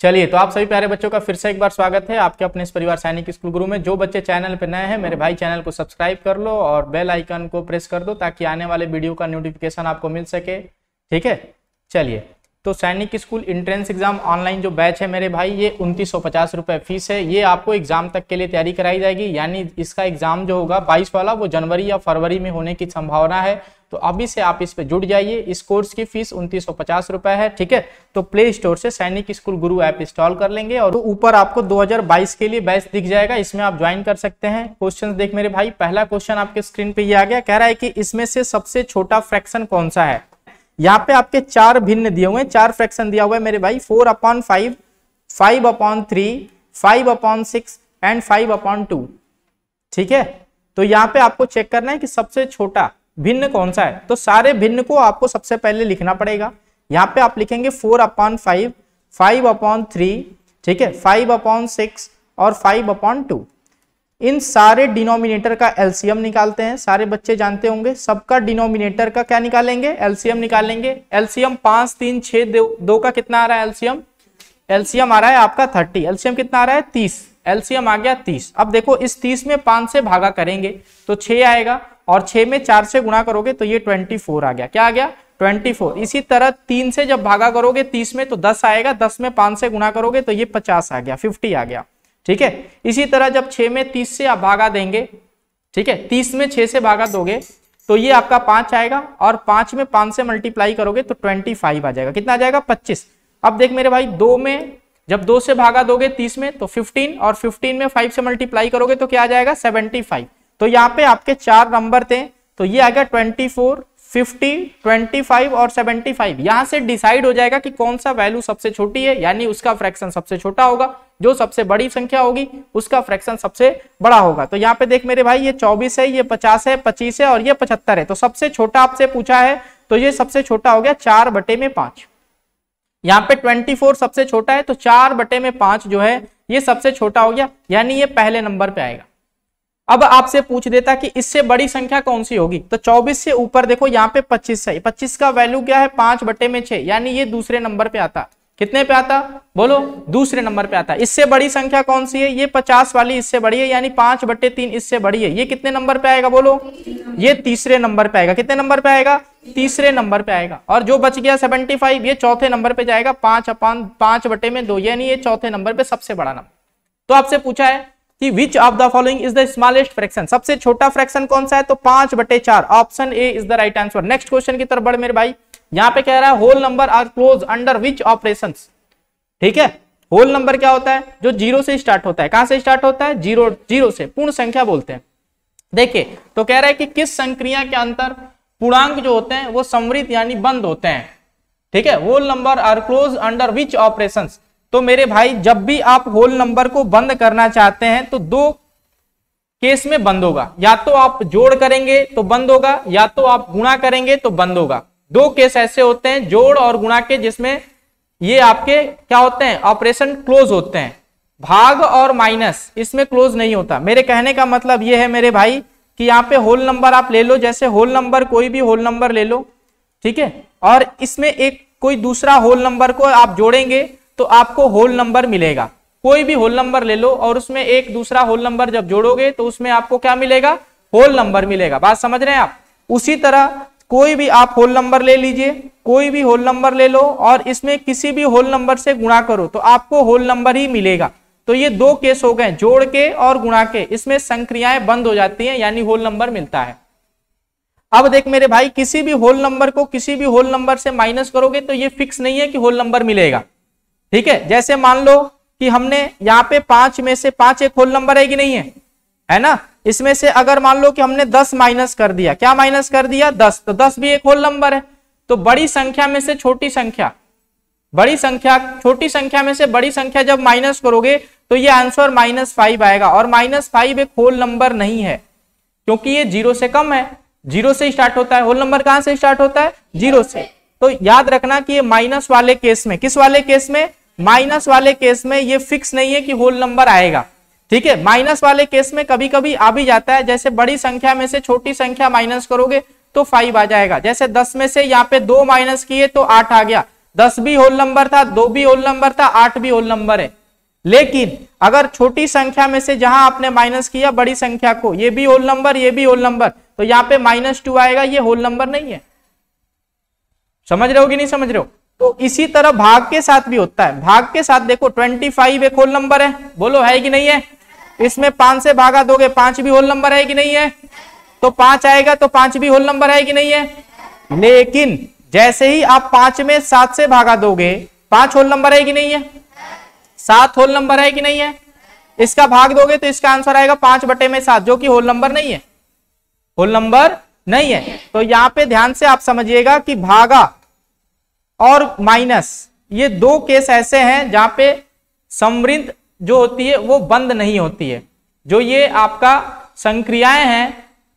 चलिए तो आप सभी प्यारे बच्चों का फिर से एक बार स्वागत है आपके अपने इस परिवार सैनिक स्कूल गुरु में जो बच्चे चैनल पर नए हैं मेरे भाई चैनल को सब्सक्राइब कर लो और बेल आइकन को प्रेस कर दो ताकि आने वाले वीडियो का नोटिफिकेशन आपको मिल सके ठीक है चलिए तो सैनिक स्कूल इंट्रेंस एग्जाम ऑनलाइन जो बैच है मेरे भाई ये उनतीस सौ पचास रुपये फीस है ये आपको एग्जाम तक के लिए तैयारी कराई जाएगी यानी इसका एग्जाम जो होगा बाईस वाला वो जनवरी या फरवरी में होने की संभावना है तो अभी से आप इस पे जुड़ जाइए इस कोर्स की फीस उनतीस रुपए है ठीक है तो प्ले स्टोर से सैनिक स्कूल गुरु ऐप इंस्टॉल कर लेंगे और ऊपर तो आपको 2022 के लिए बैच दिख जाएगा इसमें आप ज्वाइन कर सकते हैं क्वेश्चन देख मेरे भाई पहला क्वेश्चन आपके स्क्रीन पे ये आ गया कह रहा है कि इसमें से सबसे छोटा फ्रैक्शन कौन सा है यहाँ पे आपके चार भिन्न दिए हुए हैं चार फ्रैक्शन दिया हुआ है मेरे भाई four upon five five upon three five upon six and five upon two ठीक है तो यहाँ पे आपको चेक करना है कि सबसे छोटा भिन्न कौन सा है तो सारे भिन्न को आपको सबसे पहले लिखना पड़ेगा यहाँ पे आप लिखेंगे four upon five five upon three ठीक है फाइव अपॉन सिक्स और फाइव अपॉन टू इन सारे डिनोमिनेटर का एलसीएम निकालते हैं सारे बच्चे जानते होंगे सबका डिनोमिनेटर का क्या निकालेंगे एलसीएम निकालेंगे एलसीएम पांच तीन छह दो का कितना आ रहा है एलसीएम एलसीएम आ रहा है आपका थर्टी एलसीएम कितना आ रहा है तीस एलसीएम आ गया तीस अब देखो इस तीस में पांच से भागा करेंगे तो छह आएगा और छह में चार से गुणा करोगे तो ये ट्वेंटी फोर आ गया क्या आ गया 24 इसी तरह तीन से जब भागा करोगे तीस में तो दस आएगा दस में पांच से गुणा करोगे तो ये पचास आ गया फिफ्टी आ गया ठीक है इसी तरह जब छः में तीस से आप भागा देंगे ठीक है तीस में छः से भागा दोगे तो ये आपका पाँच आएगा और पाँच में पाँच से मल्टीप्लाई करोगे तो ट्वेंटी फाइव आ जाएगा कितना आ जाएगा पच्चीस अब देख मेरे भाई दो में जब दो से भागा दोगे तीस में तो फिफ्टीन और फिफ्टीन में फाइव से मल्टीप्लाई करोगे तो क्या आ जाएगा सेवेंटी फाइव तो यहाँ पे आपके चार नंबर थे तो ये आ गया ट्वेंटी फोर 50, 25 और 75 यहां से डिसाइड हो जाएगा कि कौन सा वैल्यू सबसे छोटी है यानी उसका फ्रैक्शन सबसे छोटा होगा जो सबसे बड़ी संख्या होगी उसका फ्रैक्शन सबसे बड़ा होगा तो यहाँ पे देख मेरे भाई ये 24 है ये 50 है 25 है और ये 75 है तो सबसे छोटा आपसे पूछा है तो ये सबसे छोटा हो गया चार बटे में पांच यहाँ पे फोर सबसे छोटा है तो चार बटे में पांच जो है ये सबसे छोटा हो गया यानी ये पहले नंबर पे आएगा अब आपसे पूछ देता कि इससे बड़ी संख्या कौन सी होगी तो 24 से ऊपर देखो यहाँ पे 25 है 25 का वैल्यू क्या है पांच बटे में छह यानी ये दूसरे नंबर पे आता कितने पे आता बोलो दूसरे नंबर पे आता इससे बड़ी संख्या कौन सी है ये 50 वाली इससे बड़ी है यानी पांच बटे तीन इससे बड़ी है ये कितने नंबर पे आएगा बोलो ये तीसरे नंबर पे आएगा कितने नंबर पे आएगा तीसरे नंबर पे आएगा और जो बच गया सेवेंटी ये चौथे नंबर पे जाएगा पांच अपान पांच बटे में दो यानी ये चौथे नंबर पे सबसे बड़ा नंबर तो आपसे पूछा है कि which of the following is the smallest fraction सबसे छोटा फ्रैक्शन कौन सा है तो पांच बटे चार option A is the right answer next question की तरफ बढ़ मेरे भाई यहां पे कह रहा है whole number are close under which operation ठीक है होल नंबर क्या होता है जो जीरो से स्टार्ट होता है कहां से स्टार्ट होता है जीरो जीरो से पूर्ण संख्या बोलते हैं देखिए तो कह रहा है कि किस संक्रिया के अंतर पूर्णांक जो होते हैं वो समृद्ध यानी बंद होते हैं ठीक है whole number are close under which operation तो मेरे भाई जब भी आप होल नंबर को बंद करना चाहते हैं तो दो केस में बंद होगा या तो आप जोड़ करेंगे तो बंद होगा या तो आप गुणा करेंगे तो बंद होगा दो केस ऐसे होते हैं जोड़ और गुणा के जिसमें ये आपके क्या होते हैं ऑपरेशन क्लोज होते हैं भाग और माइनस इसमें क्लोज नहीं होता मेरे कहने का मतलब ये है मेरे भाई कि यहाँ पे होल नंबर आप ले लो जैसे होल नंबर कोई भी होल नंबर ले लो ठीक है और इसमें एक कोई दूसरा होल नंबर को आप जोड़ेंगे तो आपको होल नंबर मिलेगा कोई भी होल नंबर ले लो और उसमें एक दूसरा होल नंबर जब जोड़ोगे तो उसमें आपको क्या मिलेगा होल नंबर मिलेगा बात समझ रहे हैं आप उसी तरह कोई भी आप होल नंबर ले लीजिए कोई भी होल नंबर ले लो और इसमें किसी भी होल नंबर से गुणा करो तो आपको होल नंबर ही मिलेगा तो ये दो केस हो गए जोड़ के और गुणा के इसमें संक्रियाएं बंद हो जाती हैं यानी होल नंबर मिलता है अब देख मेरे भाई किसी भी होल नंबर को किसी भी होल नंबर से माइनस करोगे तो ये फिक्स नहीं है कि होल नंबर मिलेगा ठीक है जैसे मान लो कि हमने यहाँ पे पांच में से पांच एक होल नंबर है कि नहीं है है ना इसमें से अगर मान लो कि हमने दस माइनस कर दिया क्या माइनस कर दिया दस तो दस भी एक होल नंबर है तो बड़ी संख्या में से छोटी संख्या बड़ी संख्या छोटी संख्या में से बड़ी संख्या जब माइनस करोगे तो ये आंसर माइनस फाइव आएगा और माइनस फाइव एक होल नंबर नहीं है क्योंकि ये जीरो से कम है जीरो से स्टार्ट होता है होल नंबर कहां से स्टार्ट होता है जीरो से तो याद रखना कि ये माइनस वाले केस में किस वाले केस में माइनस वाले केस में ये फिक्स नहीं है कि होल नंबर आएगा ठीक है माइनस वाले केस में कभी कभी आ भी जाता है जैसे बड़ी संख्या में से छोटी संख्या माइनस करोगे तो फाइव आ जाएगा जैसे दस में से यहाँ पे दो माइनस किए तो आठ आ गया दस भी होल नंबर था दो भी होल नंबर था आठ भी होल नंबर है लेकिन अगर छोटी संख्या में से जहां आपने माइनस किया बड़ी संख्या को ये भी होल नंबर ये भी होल नंबर तो यहाँ पे माइनस टू आएगा ये होल नंबर नहीं है समझ रहे हो कि नहीं समझ रहे हो तो इसी तरह भाग के साथ भी होता है भाग के साथ देखो ट्वेंटी फाइव एक होल नंबर है बोलो है कि नहीं है इसमें पांच से भागा दोगे पांच भी होल नंबर है कि नहीं है तो पांच आएगा तो पांच भी होल नंबर है कि नहीं है लेकिन जैसे ही आप पांच में सात से भागा दोगे पांच होल नंबर है कि नहीं है सात होल नंबर है कि नहीं है इसका भाग दोगे तो इसका आंसर आएगा पांच बटे में सात जो कि होल नंबर नहीं है होल नंबर नहीं है तो यहां पे ध्यान से आप समझिएगा कि भागा और माइनस ये दो केस ऐसे हैं जहां पे समृद्ध जो होती है वो बंद नहीं होती है जो ये आपका संक्रियाएं हैं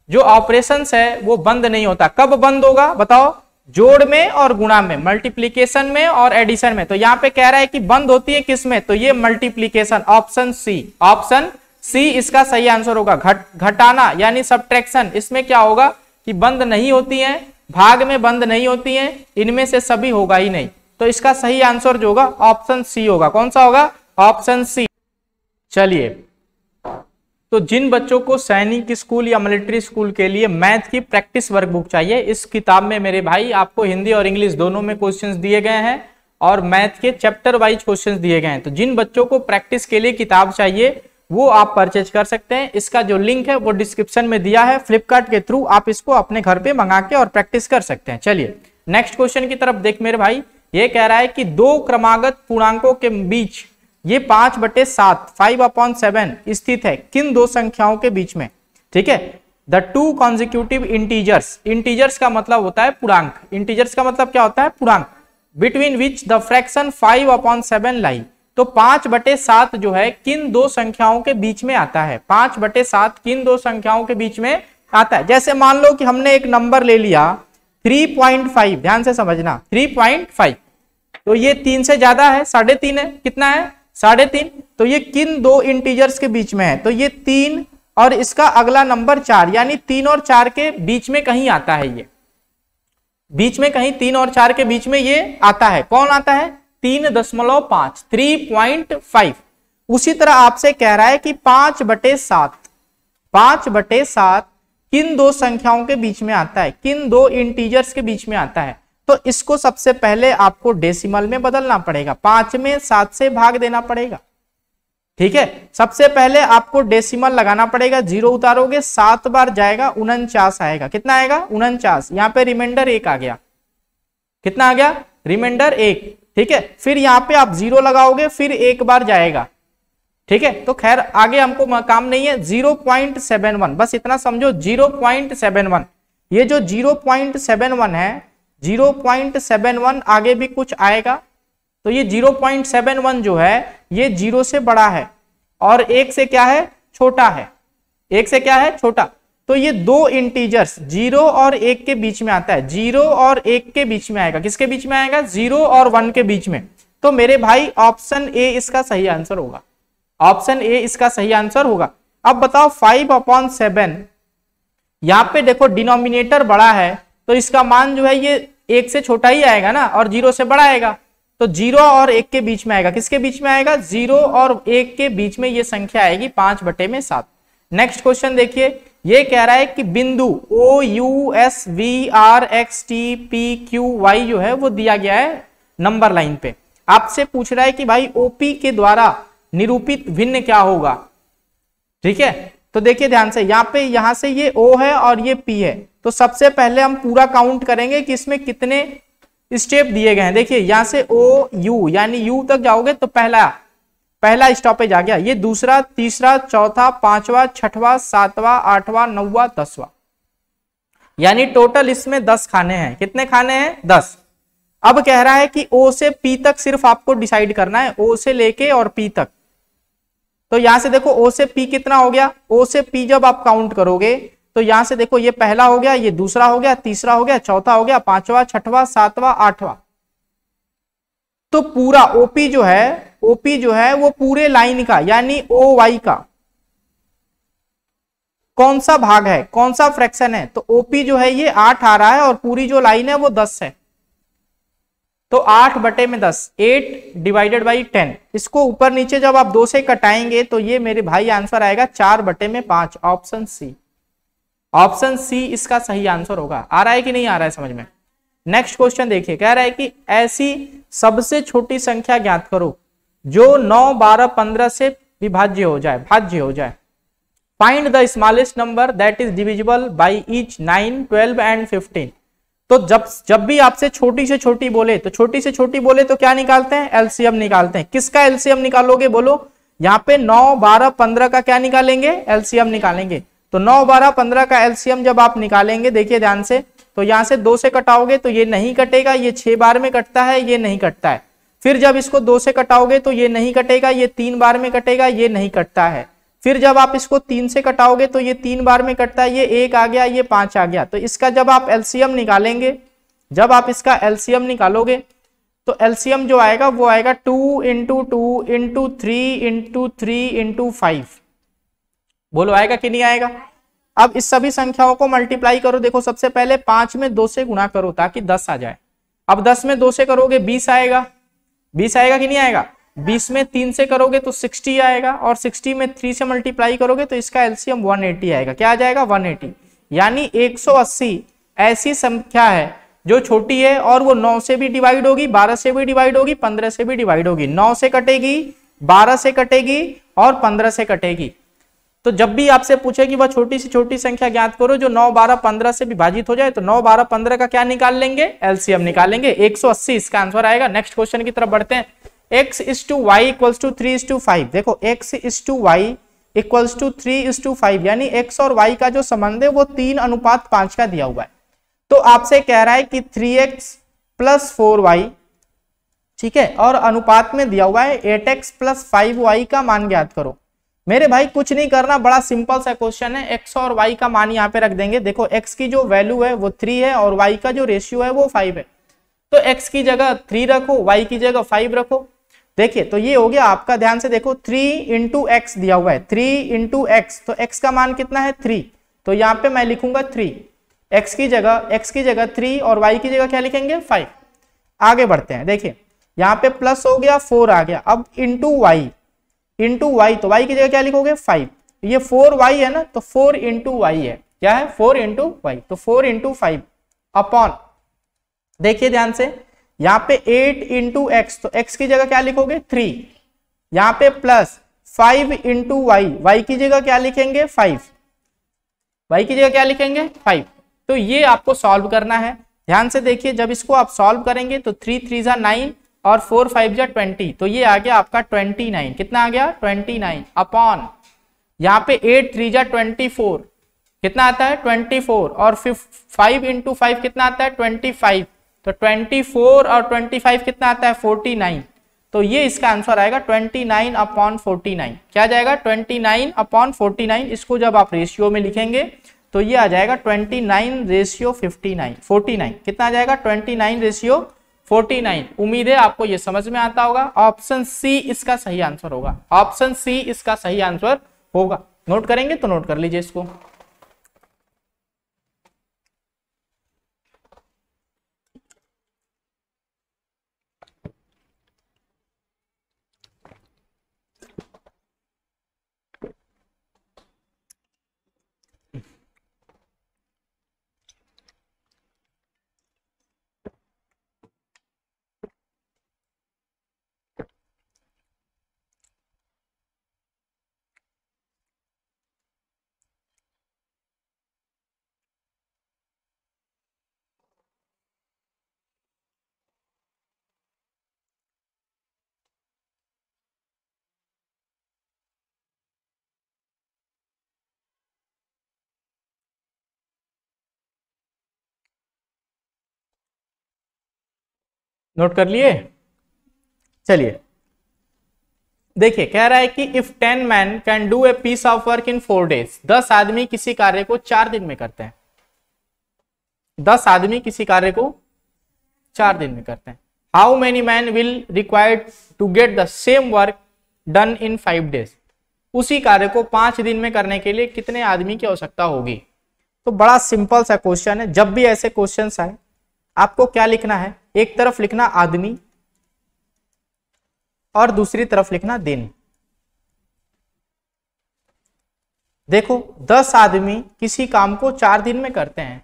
जो ऑपरेशन है वो बंद नहीं होता कब बंद होगा बताओ जोड़ में और गुणा में मल्टीप्लीकेशन में और एडिशन में तो यहां पे कह रहा है कि बंद होती है किस में तो ये multiplication option C option C इसका सही आंसर होगा घट घटाना यानी सब इसमें क्या होगा कि बंद नहीं होती है भाग में बंद नहीं होती हैं इनमें से सभी होगा ही नहीं तो इसका सही आंसर जो होगा ऑप्शन सी होगा कौन सा होगा ऑप्शन सी चलिए तो जिन बच्चों को सैनिक स्कूल या मिलिट्री स्कूल के लिए मैथ की प्रैक्टिस वर्कबुक चाहिए इस किताब में मेरे भाई आपको हिंदी और इंग्लिश दोनों में क्वेश्चन दिए गए हैं और मैथ के चैप्टर वाइज क्वेश्चन दिए गए हैं तो जिन बच्चों को प्रैक्टिस के लिए किताब चाहिए वो आप परचेज कर सकते हैं इसका जो लिंक है वो डिस्क्रिप्शन में दिया है फ्लिपकार्ट के थ्रू आप इसको अपने घर पे मंगा के और प्रैक्टिस कर सकते हैं चलिए नेक्स्ट क्वेश्चन की तरफ देख मेरे भाई ये कह रहा है कि दो क्रमागत पूर्णांकों के बीच ये पांच बटे सात फाइव अपॉन सेवन स्थित है किन दो संख्याओं के बीच में ठीक है the two consecutive integers integers का मतलब होता है पूर्णांक इंटीजर्स का मतलब क्या होता है पूर्णांक between which the fraction five upon seven lie तो पांच बटे सात जो है किन दो संख्याओं के बीच में आता है पांच बटे सात किन दो संख्याओं के बीच में आता है जैसे मान लो कि हमने एक नंबर ले लिया 3.5 ध्यान से समझना 3.5 तो ये तीन से ज्यादा है साढ़े तीन है कितना है साढ़े तीन तो ये किन दो इंटीजर्स के बीच में है तो ये तीन और इसका अगला नंबर चार यानी तीन और चार के बीच में कहीं आता है ये बीच में कहीं तीन और चार के बीच में ये आता है कौन आता है तीन दशमलव पांच थ्री पॉइंट फाइव उसी तरह आपसे कह रहा है कि पांच बटे सात पांच बटे सात किन दो संख्याओं के बीच में आता है किन दो इंटीजर्स के बीच में आता है तो इसको सबसे पहले आपको डेसिमल में बदलना पड़ेगा पांच में सात से भाग देना पड़ेगा ठीक है सबसे पहले आपको डेसिमल लगाना पड़ेगा जीरो उतारोगे सात बार जाएगा उनचास आएगा कितना आएगा उनचास यहां पे रिमाइंडर एक आ गया कितना आ गया रिमाइंडर एक ठीक है फिर यहां पे आप जीरो लगाओगे फिर एक बार जाएगा ठीक है तो खैर आगे हमको काम नहीं है जीरो पॉइंट सेवन वन बस इतना समझो जीरो पॉइंट सेवन वन ये जो जीरो पॉइंट सेवन वन है जीरो पॉइंट सेवन वन आगे भी कुछ आएगा तो ये जीरो पॉइंट सेवन वन जो है ये जीरो से बड़ा है और एक से क्या है छोटा है एक से क्या है छोटा तो ये दो इंटीजर्स जीरो और एक के बीच में आता है जीरो और एक के बीच में आएगा किसके बीच में आएगा जीरो और वन के बीच में तो मेरे भाई ऑप्शन ए इसका सही आंसर होगा ऑप्शन ए इसका सही आंसर होगा अब बताओ फाइव अपॉन सेवन यहां पे देखो डिनोमिनेटर बड़ा है तो इसका मान जो है ये एक से छोटा ही आएगा ना और जीरो से बड़ा आएगा तो जीरो और एक के बीच में आएगा किसके बीच में आएगा जीरो और एक के बीच में ये संख्या आएगी पांच बटे में सात नेक्स्ट क्वेश्चन देखिए ये कह रहा है कि बिंदु O U S V R X T P Q Y जो है वो दिया गया है नंबर लाइन पे आपसे पूछ रहा है कि भाई ओपी के द्वारा निरूपित भिन्न क्या होगा ठीक है तो देखिए ध्यान से यहां पे यहां से ये ओ है और ये पी है तो सबसे पहले हम पूरा काउंट करेंगे कि इसमें कितने स्टेप दिए गए हैं देखिए यहां से ओ यू यानी यू तक जाओगे तो पहला पहला स्टॉपेज आ गया ये दूसरा तीसरा चौथा पांचवा छठवा सातवा आठवा नौवा दसवा यानी टोटल इसमें दस खाने हैं कितने खाने हैं दस अब कह रहा है कि ओ से पी तक सिर्फ आपको डिसाइड करना है ओ से लेके और पी तक तो यहां से देखो ओ से पी कितना हो गया ओ से पी जब आप काउंट करोगे तो यहां से देखो ये पहला हो गया ये दूसरा हो गया तीसरा हो गया चौथा हो गया पांचवा छठवा सातवा आठवा तो पूरा ओपी जो है ओपी जो है वो पूरे लाइन का यानी ओ वाई का कौन सा भाग है कौन सा फ्रैक्शन है तो ओपी जो है ये आठ आ रहा है और पूरी जो लाइन है वो दस है तो आठ बटे में दस एट डिवाइडेड बाई टेन इसको ऊपर नीचे जब आप दो से कटाएंगे तो ये मेरे भाई आंसर आएगा चार बटे में पांच ऑप्शन सी ऑप्शन सी इसका सही आंसर होगा आ रहा है कि नहीं आ रहा है समझ में नेक्स्ट क्वेश्चन देखिए कह रहा है कि ऐसी सबसे छोटी संख्या ज्ञात करो जो नौ बारह पंद्रह से विभाज्य हो जाए भाज्य हो जाए find the smallest number that is divisible by each nine twelve and fifteen तो जब जब भी आपसे छोटी से छोटी बोले तो छोटी से छोटी बोले तो क्या निकालते हैं एलसीएम निकालते हैं किसका एलसीएम निकालोगे बोलो यहाँ पे नौ बारह पंद्रह का क्या निकालेंगे एलसीएम निकालेंगे तो नौ बारह पंद्रह का एलसीएम जब आप निकालेंगे देखिए ध्यान से तो यहां से दो से कटाओगे तो ये नहीं कटेगा ये छह बार में कटता है ये नहीं कटता है फिर जब इसको दो से कटाओगे तो ये नहीं कटेगा ये तीन बार में कटेगा ये नहीं कटता है फिर जब आप इसको तीन से कटाओगे तो ये तीन बार में कटता है ये एक आ गया ये पांच आ गया तो इसका जब आप एल्सियम निकालेंगे जब आप इसका एल्सियम निकालोगे तो एल्सियम जो आएगा वो आएगा two into two into three into three into five बोलो आएगा कि नहीं आएगा अब इस सभी संख्याओं को मल्टीप्लाई करो देखो सबसे पहले पांच में दो से गुणा करो ताकि दस आ जाए अब दस में दो से करोगे बीस आएगा बीस आएगा कि नहीं आएगा बीस में तीन से करोगे तो सिक्सटी आएगा और सिक्सटी में थ्री से मल्टीप्लाई करोगे तो इसका एल्सियम वन एटी आएगा क्या आ जाएगा वन एटी यानी एक सौ अस्सी ऐसी संख्या है जो छोटी है और वो नौ से भी डिवाइड होगी बारह से भी डिवाइड होगी पंद्रह से भी डिवाइड होगी नौ से कटेगी बारह से कटेगी और पंद्रह से कटेगी तो जब भी आपसे पूछे कि वह छोटी से छोटी संख्या ज्ञात करो जो 9, 12, 15 से विभाजित हो जाए तो 9, 12, 15 का क्या निकाल लेंगे एलसीएम निकालेंगे 180 इसका आंसर आएगा नेक्स्ट क्वेश्चन की तरफ बढ़ते हैं x is to y equals to three is to five देखो x is to y equals to three is to five यानी x और y का जो संबंध है वो तीन अनुपात पांच का दिया हुआ है तो आपसे कह रहा है कि three x plus four y ठीक है और अनुपात में दिया हुआ है eight x plus five y का मान ज्ञात करो मेरे भाई कुछ नहीं करना बड़ा सिंपल सा क्वेश्चन है एक्स और वाई का मान यहाँ पे रख देंगे देखो एक्स की जो वैल्यू है वो थ्री है और वाई का जो रेशियो है वो फाइव है तो एक्स की जगह थ्री रखो वाई की जगह फाइव रखो देखिए तो ये हो गया आपका ध्यान से देखो थ्री इंटू एक्स दिया हुआ है थ्री इंटू एक्स तो एक्स का मान कितना है थ्री तो यहाँ पे मैं लिखूंगा थ्री एक्स की जगह एक्स की जगह थ्री और वाई की जगह क्या लिखेंगे फाइव आगे बढ़ते हैं देखिए यहाँ पे प्लस हो गया फोर आ गया अब इंटू वाई इंटू वाई तो वाई की जगह क्या लिखोगे फाइव ये फोर वाई है ना तो फोर इंटू वाई है क्या है फोर इंटू वाई तो फोर इंटू फाइव अपॉन देखिए ध्यान से यहाँ पे एट इंटू एक्स तो एक्स की जगह क्या लिखोगे थ्री यहाँ पे plus five into y y की जगह क्या लिखेंगे फाइव वाई की जगह क्या लिखेंगे फाइव तो ये आपको सॉल्व करना है ध्यान से देखिए जब इसको आप सॉल्व करेंगे तो थ्री थ्री जा नाइन और फोर फाइव जा ट्वेंटी तो ये आ गया आपका ट्वेंटी नाइन कितना आ गया ट्वेंटी नाइन अपॉन यहाँ पे एट थ्री जा ट्वेंटी फोर कितना आता है ट्वेंटी फोर और फाइव इंटू फाइव कितना आता है ट्वेंटी फाइव तो ट्वेंटी फोर और ट्वेंटी फाइव कितना आता है फोर्टी नाइन तो ये इसका आंसर आएगा twenty nine upon forty nine क्या जाएगा twenty nine upon forty nine इसको जब आप रेशियो में लिखेंगे तो ये आ जाएगा twenty nine ratio fifty nine forty nine कितना आ जाएगा ट्वेंटी नाइन रेशियो 49 उम्मीद है आपको यह समझ में आता होगा ऑप्शन सी इसका सही आंसर होगा ऑप्शन सी इसका सही आंसर होगा नोट करेंगे तो नोट कर लीजिए इसको नोट कर लिए चलिए देखिए कह रहा है कि if ten man can do a piece of work in four days दस आदमी किसी कार्य को चार दिन में करते हैं दस आदमी किसी कार्य को चार दिन में करते हैं how many man will required to get the same work done in five days उसी कार्य को पांच दिन में करने के लिए कितने आदमी की आवश्यकता होगी तो बड़ा सिंपल सा क्वेश्चन है जब भी ऐसे क्वेश्चन आए आपको क्या लिखना है एक तरफ लिखना आदमी और दूसरी तरफ लिखना दिन देखो दस आदमी किसी काम को चार दिन में करते हैं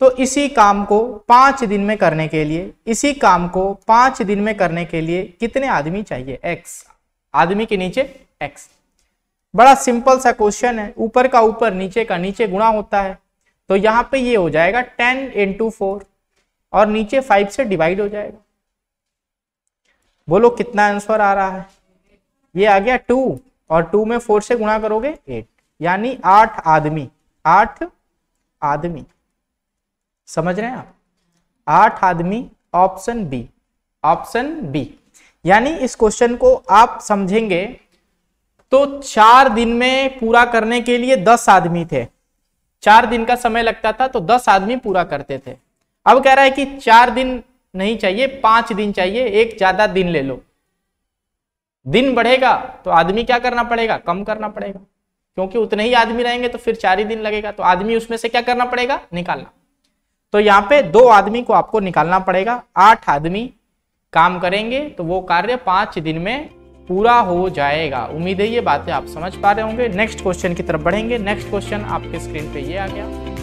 तो इसी काम को पांच दिन में करने के लिए इसी काम को पांच दिन में करने के लिए कितने आदमी चाहिए एक्स आदमी के नीचे एक्स बड़ा सिंपल सा क्वेश्चन है ऊपर का ऊपर नीचे का नीचे गुणा होता है तो यहां पे ये हो जाएगा टेन इंटू फोर और नीचे फाइव से डिवाइड हो जाएगा बोलो कितना आंसर आ रहा है ये आ गया टू और टू में फोर से गुणा करोगे एट यानी आठ आदमी आठ आदमी समझ रहे हैं आप आठ आदमी ऑप्शन बी ऑप्शन बी यानी इस क्वेश्चन को आप समझेंगे तो चार दिन में पूरा करने के लिए दस आदमी थे चार दिन का समय लगता था तो दस आदमी पूरा करते थे अब कह रहा है कि चार दिन नहीं चाहिए पांच दिन चाहिए एक ज्यादा दिन ले लो दिन बढ़ेगा तो आदमी क्या करना पड़ेगा कम करना पड़ेगा क्योंकि उतने ही आदमी रहेंगे तो फिर चार ही दिन लगेगा तो आदमी उसमें से क्या करना पड़ेगा निकालना तो यहाँ पे दो आदमी को आपको निकालना पड़ेगा आठ आदमी काम करेंगे तो वो कार्य पांच दिन में पूरा हो जाएगा उम्मीद है ये बातें आप समझ पा रहे होंगे नेक्स्ट क्वेश्चन की तरफ बढ़ेंगे नेक्स्ट क्वेश्चन आपके स्क्रीन पे ये आ गया